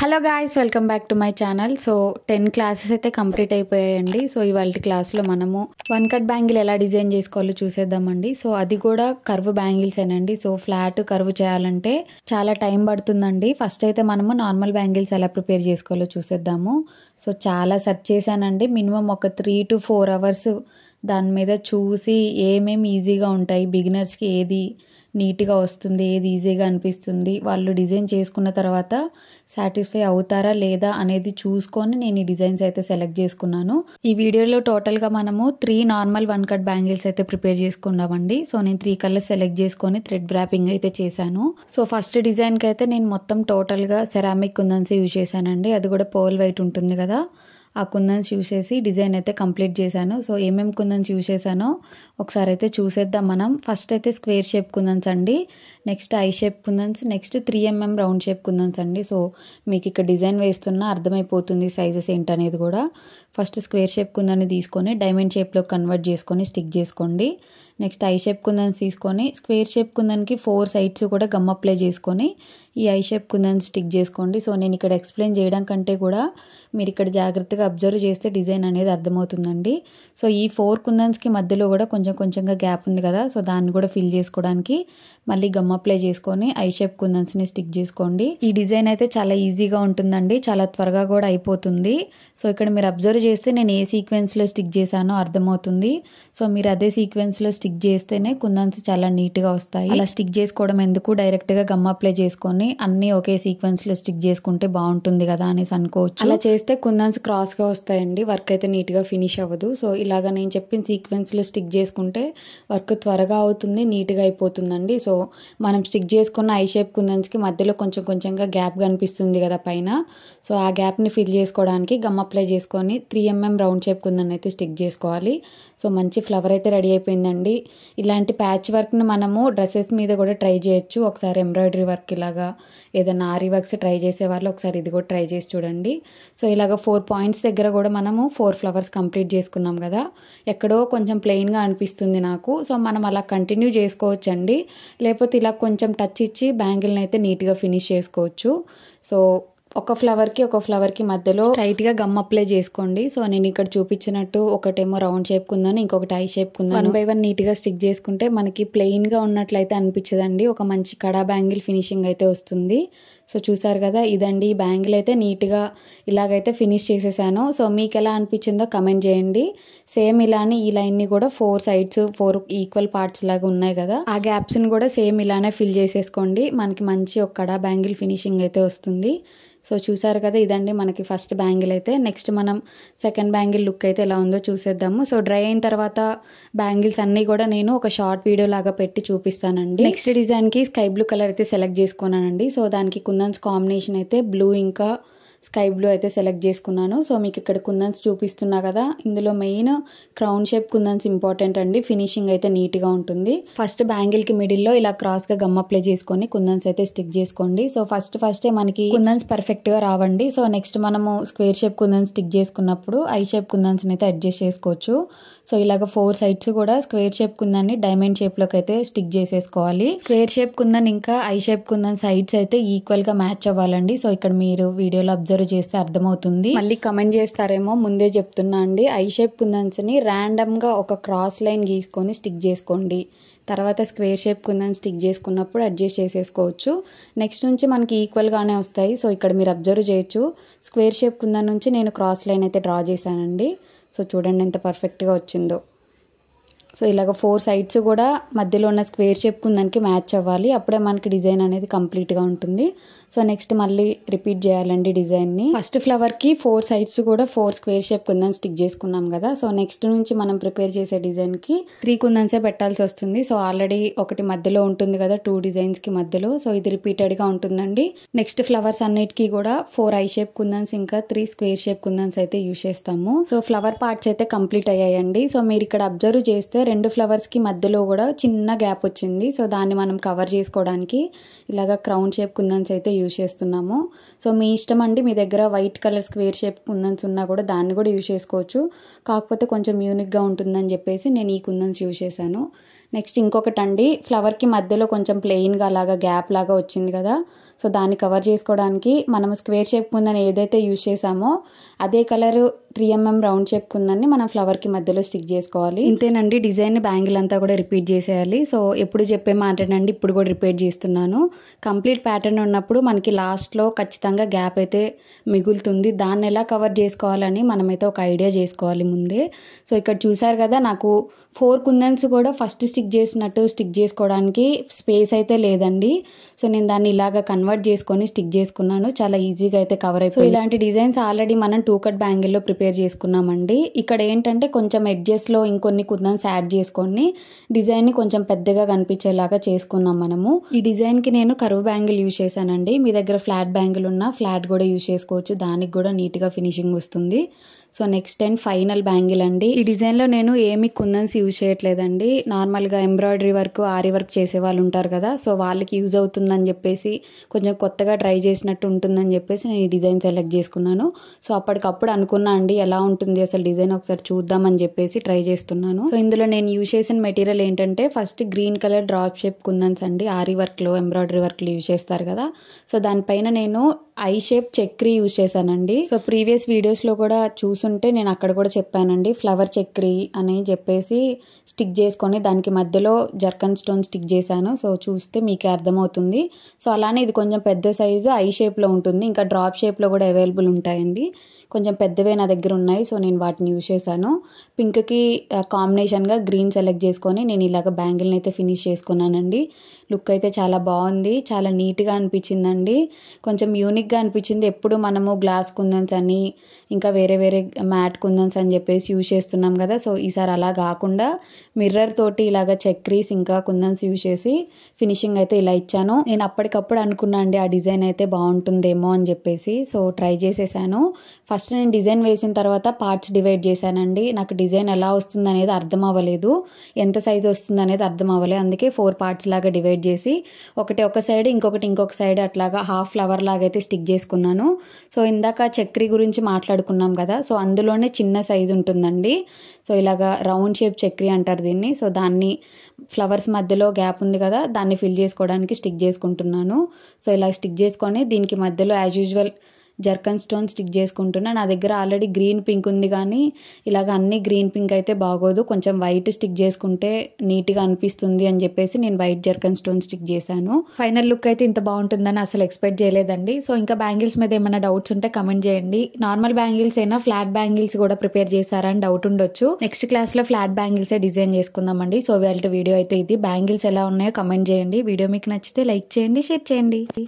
hello guys welcome back to my channel so ten classes అయితే complete అయిపోయాయండి so ఇవాళ క్లాస్లో మనము వన్ కట్ బ్యాంగిల్ ఎలా డిజైన్ చేసుకోవాలో చూసేద్దామండి సో అది కూడా కర్వ్ బ్యాంగిల్సేనండి సో ఫ్లాట్ కర్వ్ చేయాలంటే చాలా టైం పడుతుందండి ఫస్ట్ అయితే మనము నార్మల్ బ్యాంగిల్స్ ఎలా ప్రిపేర్ చేసుకోవాలో చూసేద్దాము సో చాలా సెర్చ్ చేశానండి మినిమం ఒక త్రీ టు ఫోర్ అవర్స్ దాని మీద చూసి ఏమేమి ఈజీగా ఉంటాయి బిగినర్స్కి ఏది నీట్గా వస్తుంది ఏది ఈజీగా అనిపిస్తుంది వాళ్ళు డిజైన్ చేసుకున్న తర్వాత సాటిస్ఫై అవుతారా లేదా అనేది చూసుకొని నేను ఈ డిజైన్స్ అయితే సెలెక్ట్ చేసుకున్నాను ఈ వీడియోలో టోటల్గా మనము three normal one cut bangles అయితే ప్రిపేర్ చేసుకున్నామండి సో నేను త్రీ కలర్స్ సెలెక్ట్ చేసుకొని థ్రెడ్ బ్రాపింగ్ అయితే చేశాను సో ఫస్ట్ డిజైన్కి అయితే నేను మొత్తం టోటల్గా సెరామిక్ ఉందని యూజ్ చేశానండి అది కూడా పోల్ వైట్ ఉంటుంది కదా ఆ కుందన్స్ చూసేసి చేసి డిజైన్ అయితే కంప్లీట్ చేశాను సో ఏమేమి కుందన్స్ యూజ్ చేశానో ఒకసారి అయితే చూసేద్దాం మనం ఫస్ట్ అయితే స్క్వేర్ షేప్ కుందన్స్ అండి next I shape kundans next three mm round shape kundans అండి సో మీకు ఇక్కడ డిజైన్ వేస్తున్నా అర్థమైపోతుంది సైజెస్ ఏంటనేది కూడా ఫస్ట్ స్క్వేర్ షేప్ కుందని తీసుకొని డైమండ్ షేప్లో కన్వర్ట్ చేసుకొని స్టిక్ చేసుకోండి నెక్స్ట్ ఐ షేప్ కుందని తీసుకొని స్క్వేర్ షేప్ కుందన్కి ఫోర్ సైడ్స్ కూడా గమ్ అప్లై చేసుకొని ఈ ఐ షేప్ కుందని స్టిక్ చేసుకోండి సో నేను ఇక్కడ ఎక్స్ప్లెయిన్ చేయడం కంటే కూడా మీరు ఇక్కడ జాగ్రత్తగా అబ్జర్వ్ చేస్తే డిజైన్ అనేది అర్థమవుతుందండి సో ఈ ఫోర్ కుందన్స్కి మధ్యలో కూడా కొంచెం కొంచెంగా గ్యాప్ ఉంది కదా సో దాన్ని కూడా ఫిల్ చేసుకోవడానికి మళ్ళీ గమ్ అప్లై చేసుకొని ఐ షేప్ కుందన్స్ని స్టిక్ చేసుకోండి ఈ డిజైన్ అయితే చాలా ఈజీగా ఉంటుందండి చాలా త్వరగా కూడా అయిపోతుంది సో ఇక్కడ మీరు అబ్జర్వ్ ఫాలో చేస్తే నేను ఏ సీక్వెన్స్లో స్టిక్ చేశానో అర్థమవుతుంది సో మీరు అదే సీక్వెన్స్లో స్టిక్ చేస్తేనే కుందన్స్ చాలా నీట్గా వస్తాయి అలా స్టిక్ చేసుకోవడం ఎందుకు డైరెక్ట్గా గమ్ అప్లై చేసుకొని అన్నీ ఒకే సీక్వెన్స్లో స్టిక్ చేసుకుంటే బాగుంటుంది కదా అనేసి అనుకోవచ్చు అలా చేస్తే కుందన్స్ క్రాస్గా వస్తాయండి వర్క్ అయితే నీట్గా ఫినిష్ అవ్వదు సో ఇలాగ నేను చెప్పిన సీక్వెన్స్లో స్టిక్ చేసుకుంటే వర్క్ త్వరగా అవుతుంది నీట్గా అయిపోతుందండి సో మనం స్టిక్ చేసుకున్న ఐ షేప్ కుందన్స్కి మధ్యలో కొంచెం కొంచెంగా గ్యాప్ కనిపిస్తుంది కదా పైన సో ఆ గ్యాప్ని ఫిల్ చేసుకోవడానికి గమ్ అప్లై చేసుకొని త్రీ ఎంఎం రౌండ్ షేప్ కుందని అయితే స్టిక్ చేసుకోవాలి సో మంచి ఫ్లవర్ అయితే రెడీ అయిపోయిందండి ఇలాంటి ప్యాచ్ వర్క్ని మనము డ్రెస్సెస్ మీద కూడా ట్రై చేయొచ్చు ఒకసారి ఎంబ్రాయిడరీ వర్క్ ఇలాగా ఏదైనా ఆరి వర్క్స్ ట్రై చేసే వాళ్ళు ఒకసారి ఇది కూడా ట్రై చేసి చూడండి సో ఇలాగ ఫోర్ పాయింట్స్ దగ్గర కూడా మనము ఫోర్ ఫ్లవర్స్ కంప్లీట్ చేసుకున్నాం కదా ఎక్కడో కొంచెం ప్లెయిన్గా అనిపిస్తుంది నాకు సో మనం అలా కంటిన్యూ చేసుకోవచ్చండి లేకపోతే ఇలా కొంచెం టచ్ ఇచ్చి బ్యాంగిల్ని అయితే నీట్గా ఫినిష్ చేసుకోవచ్చు సో ఒక ఫ్లవర్కి ఒక ఫ్లవర్కి మధ్యలో స్ట్రైట్గా గమ్ అప్లై చేసుకోండి సో నేను ఇక్కడ చూపించినట్టు ఒకటేమో రౌండ్ షేప్ కుందాను ఇంకొకటి I shape kundan one by one నీట్గా స్టిక్ చేసుకుంటే మనకి ప్లెయిన్గా ఉన్నట్లయితే అనిపించదండి ఒక మంచి కడా బ్యాంగిల్ ఫినిషింగ్ అయితే వస్తుంది సో చూసారు కదా ఇదండి ఈ బ్యాంగిల్ అయితే నీట్గా ఇలాగైతే ఫినిష్ చేసేసాను సో మీకు ఎలా అనిపించిందో కమెంట్ చేయండి సేమ్ ఇలానే ఈ లైన్ని కూడా four sides four equal parts లాగా ఉన్నాయి కదా ఆ గ్యాప్స్ని కూడా సేమ్ ఇలానే ఫిల్ చేసేసుకోండి మనకి మంచి ఒక్కడ బ్యాంగిల్ ఫినిషింగ్ అయితే వస్తుంది సో చూసారు కదా ఇదండి మనకి ఫస్ట్ బ్యాంగిల్ అయితే నెక్స్ట్ మనం సెకండ్ బ్యాంగిల్ లుక్ అయితే ఎలా ఉందో చూసేద్దాము సో డ్రై అయిన తర్వాత బ్యాంగిల్స్ అన్నీ కూడా నేను ఒక షార్ట్ వీడియో లాగా పెట్టి చూపిస్తానండి నెక్స్ట్ డిజైన్కి స్కై బ్లూ కలర్ అయితే సెలెక్ట్ చేసుకున్నానండి సో దానికి కుందన్ अबंदन कांबिनेशन अ्लू इंका స్కై బ్లూ అయితే సెలెక్ట్ చేసుకున్నాను సో మీకు ఇక్కడ కుందన్స్ చూపిస్తున్నా కదా ఇందులో main crown shape kundans important అండి ఫినిషింగ్ అయితే నీట్గా ఉంటుంది ఫస్ట్ బ్యాంగిల్కి మిడిల్లో ఇలా క్రాస్గా గమ్ అప్లై చేసుకొని కుందన్స్ అయితే స్టిక్ చేసుకోండి సో ఫస్ట్ ఫస్టే మనకి కుందన్స్ పర్ఫెక్ట్గా రావండి సో నెక్స్ట్ మనము స్క్వేర్ షేప్ కుందన్స్ స్టిక్ చేసుకున్నప్పుడు ఐ షేప్ కుందన్స్ని అయితే అడ్జస్ట్ చేసుకోవచ్చు సో ఇలాగ ఫోర్ సైడ్స్ కూడా స్క్వేర్ షేప్ కుందాన్ని డైమండ్ షేప్లోకి అయితే స్టిక్ చేసేసుకోవాలి స్క్వేర్ షేప్ కుందని ఇంకా ఐ షేప్ కుందన్ సైడ్స్ అయితే ఈక్వల్గా మ్యాచ్ అవ్వాలండి సో ఇక్కడ మీరు వీడియోలో అబ్జర్వ్ అబ్జర్వ్ చేస్తే అర్థమవుతుంది మళ్ళీ కమెంట్ చేస్తారేమో ముందే చెప్తున్నా అండి ఐ షేప్ కుందన్స్ని ర్యాండమ్గా ఒక క్రాస్ లైన్ గీసుకొని స్టిక్ చేసుకోండి తర్వాత స్క్వేర్ షేప్ కుందని స్టిక్ చేసుకున్నప్పుడు అడ్జస్ట్ చేసేసుకోవచ్చు నెక్స్ట్ నుంచి మనకి ఈక్వల్గానే వస్తాయి సో ఇక్కడ మీరు అబ్జర్వ్ చేయొచ్చు స్క్వేర్ షేప్ కుందన్ నుంచి నేను క్రాస్ లైన్ అయితే డ్రా చేశానండి సో చూడండి ఎంత పర్ఫెక్ట్గా వచ్చిందో సో ఇలాగ ఫోర్ సైడ్స్ కూడా మధ్యలో ఉన్న స్క్వేర్ షేప్ కుందనికి మ్యాచ్ అవ్వాలి అప్పుడే మనకి డిజైన్ అనేది కంప్లీట్గా ఉంటుంది సో నెక్స్ట్ మళ్ళీ రిపీట్ చేయాలండి డిజైన్ని ఫస్ట్ ఫ్లవర్కి ఫోర్ సైడ్స్ కూడా four square shape kundan stick చేసుకున్నాం కదా సో నెక్స్ట్ నుంచి మనం ప్రిపేర్ చేసే డిజైన్కి త్రీ కుందన్సే పెట్టాల్సి వస్తుంది సో ఆల్రెడీ ఒకటి మధ్యలో ఉంటుంది కదా టూ డిజైన్స్కి మధ్యలో సో ఇది రిపీటెడ్గా ఉంటుందండి నెక్స్ట్ ఫ్లవర్స్ అన్నిటికీ కూడా ఫోర్ ఐ షేప్ కుందన్స్ ఇంకా త్రీ స్క్వేర్ షేప్ కుందన్స్ అయితే యూజ్ చేస్తాము సో ఫ్లవర్ పార్ట్స్ అయితే కంప్లీట్ అయ్యాయండి సో మీరు ఇక్కడ అబ్జర్వ్ చేస్తే రెండు ఫ్లవర్స్కి మధ్యలో కూడా చిన్న గ్యాప్ వచ్చింది సో దాన్ని మనం కవర్ చేసుకోవడానికి ఇలాగ క్రౌన్ షేప్ కుందన్స్ అయితే యూజ్ చేస్తున్నాము సో మీ ఇష్టం అండి మీ దగ్గర white colour square shape kundans ఉన్నా కూడా దాన్ని కూడా యూజ్ చేసుకోవచ్చు కాకపోతే కొంచెం యూనిక్గా ఉంటుందని చెప్పేసి నేను ఈ కుందన్స్ యూజ్ చేశాను నెక్స్ట్ ఇంకొకటి అండి ఫ్లవర్కి మధ్యలో కొంచెం ప్లెయిన్గా అలాగా గ్యాప్ లాగా వచ్చింది కదా సో దాన్ని కవర్ చేసుకోవడానికి మనం స్క్వేర్ షేప్ కుందని ఏదైతే యూజ్ చేసామో అదే colour three mm round shape కుందని మనం ఫ్లవర్కి మధ్యలో స్టిక్ చేసుకోవాలి ఇంతేనండి డిజైన్ బ్యాంగిల్ అంతా కూడా రిపీట్ చేసేయాలి సో ఎప్పుడు చెప్పే మాట్లాడండి ఇప్పుడు కూడా రిపీట్ చేస్తున్నాను కంప్లీట్ ప్యాటర్న్ ఉన్నప్పుడు మనకి లాస్ట్లో ఖచ్చితంగా గ్యాప్ అయితే మిగులుతుంది దాన్ని ఎలా కవర్ చేసుకోవాలని మనమైతే ఒక ఐడియా చేసుకోవాలి ముందే సో ఇక్కడ చూసారు కదా నాకు ఫోర్ కుందన్స్ కూడా ఫస్ట్ స్టిక్ స్టిక్ చేసినట్టు స్టిక్ చేసుకోవడానికి స్పేస్ అయితే లేదండి సో నేను దాన్ని ఇలాగ కన్వర్ట్ చేసుకొని స్టిక్ చేసుకున్నాను చాలా ఈజీగా అయితే కవర్ అయిపోయి ఇలాంటి డిజైన్స్ ఆల్రెడీ మనం టూ కట్ బ్యాంగిల్లో ప్రిపేర్ చేసుకున్నామండి ఇక్కడ ఏంటంటే కొంచెం ఎడ్జెస్లో ఇంకొన్ని కుదన్స్ యాడ్ చేసుకొని డిజైన్ని కొంచెం పెద్దగా కనిపించేలాగా చేసుకున్నాం మనము ఈ డిజైన్కి నేను కరువు బ్యాంగిల్ యూజ్ చేశానండి మీ దగ్గర ఫ్లాట్ బ్యాంగిల్ ఉన్నా ఫ్లాట్ కూడా యూజ్ చేసుకోవచ్చు దానికి కూడా నీట్గా ఫినిషింగ్ వస్తుంది so next and final bangle అండి ఈ డిజైన్లో నేను ఏమి కుందన్స్ యూజ్ చేయట్లేదండి నార్మల్గా ఎంబ్రాయిడరీ వర్క్ ఆరి వర్క్ చేసే వాళ్ళు ఉంటారు కదా సో వాళ్ళకి యూజ్ అవుతుందని చెప్పేసి కొంచెం కొత్తగా ట్రై చేసినట్టు ఉంటుందని చెప్పేసి నేను ఈ డిజైన్ సెలెక్ట్ చేసుకున్నాను సో అప్పటికప్పుడు అనుకున్నా అండి ఎలా ఉంటుంది అసలు డిజైన్ ఒకసారి చూద్దామని చెప్పేసి ట్రై చేస్తున్నాను సో ఇందులో నేను యూజ్ చేసిన మెటీరియల్ ఏంటంటే first green colour drop shape kundans అండి ఆరి వర్క్లో ఎంబ్రాయిడరీ వర్క్లు యూజ్ చేస్తారు కదా సో దానిపైన నేను ఐ షేప్ చక్రీ యూజ్ చేశానండి సో ప్రీవియస్ వీడియోస్లో కూడా చూసి ఉంటే నేను అక్కడ కూడా చెప్పానండి ఫ్లవర్ చక్రీ అని చెప్పేసి స్టిక్ చేసుకొని దానికి మధ్యలో జర్కన్ స్టోన్ స్టిక్ చేశాను సో చూస్తే మీకే అర్థమవుతుంది సో అలానే ఇది కొంచెం పెద్ద సైజు ఐ షేప్లో ఉంటుంది ఇంకా డ్రాప్ షేప్లో కూడా అవైలబుల్ ఉంటాయండి కొంచెం పెద్దవే నా దగ్గర ఉన్నాయి సో నేను వాటిని యూజ్ చేశాను పింక్కి కాంబినేషన్గా గ్రీన్ సెలెక్ట్ చేసుకొని నేను ఇలాగ బ్యాంగిల్ని అయితే ఫినిష్ చేసుకున్నానండి లుక్ అయితే చాలా బాగుంది చాలా నీట్గా అనిపించిందండి కొంచెం యూనిక్గా అనిపించింది ఎప్పుడు మనము గ్లాస్ కుందన్స్ అని ఇంకా వేరే వేరే మ్యాట్ కుందన్స్ అని చెప్పేసి యూజ్ చేస్తున్నాం కదా సో ఈసారి అలా కాకుండా మిర్రర్ తోటి ఇలాగ చక్రీస్ ఇంకా కుందన్స్ యూజ్ చేసి ఫినిషింగ్ అయితే ఇలా ఇచ్చాను నేను అప్పటికప్పుడు అనుకున్నా అండి ఆ డిజైన్ అయితే బాగుంటుందేమో అని చెప్పేసి సో ట్రై చేసేసాను ఫస్ట్ నేను డిజైన్ వేసిన తర్వాత పార్ట్స్ డివైడ్ చేశానండి నాకు డిజైన్ ఎలా వస్తుంది అనేది అర్థం అవ్వలేదు ఎంత సైజ్ వస్తుంది అనేది అర్థం అవ్వలేదు అందుకే ఫోర్ పార్ట్స్ లాగా డివైడ్ చేసి ఒకటి ఒక సైడ్ ఇంకొకటి ఇంకొక సైడ్ అట్లాగా హాఫ్ ఫ్లవర్ లాగా అయితే స్టిక్ చేసుకున్నాను సో ఇందాక చక్రీ గురించి మాట్లాడుకున్నాం కదా సో అందులోనే చిన్న సైజు ఉంటుందండి సో ఇలాగా రౌండ్ షేప్ చక్రి అంటారు దీన్ని సో దాన్ని ఫ్లవర్స్ మధ్యలో గ్యాప్ ఉంది కదా దాన్ని ఫిల్ చేసుకోవడానికి స్టిక్ చేసుకుంటున్నాను సో ఇలా స్టిక్ చేసుకొని దీనికి మధ్యలో as usual zircon stone stick చేసుకుంటున్నా నా దగ్గర ఆల్రెడీ గ్రీన్ పింక్ ఉంది కానీ ఇలాగ అన్ని గ్రీన్ పింక్ అయితే బాగోదు కొంచెం వైట్ స్టిక్ చేసుకుంటే నీట్గా అనిపిస్తుంది అని చెప్పేసి నేను వైట్ జర్కన్ స్టోన్ స్టిక్ చేశాను ఫైనల్ లుక్ అయితే ఇంత బాగుంటుందని అసలు ఎక్స్పెక్ట్ చేయలేదండి సో ఇంకా బ్యాంగిల్స్ మీద ఏమైనా డౌట్స్ ఉంటే కమెంట్ చేయండి నార్మల్ బ్యాంగిల్స్ అయినా ఫ్లాట్ బ్యాంగిల్స్ కూడా ప్రిపేర్ చేశారని డౌట్ ఉండొచ్చు నెక్స్ట్ క్లాస్లో ఫ్లాట్ బ్యాంగిల్స్ డిజైన్ చేసుకుందామండి సో వీళ్ళ వీడియో అయితే ఇది బ్యాంగిల్స్ ఎలా ఉన్నాయో కమెంట్ చేయండి వీడియో మీకు నచ్చితే లైక్ చేయండి షేర్ చేయండి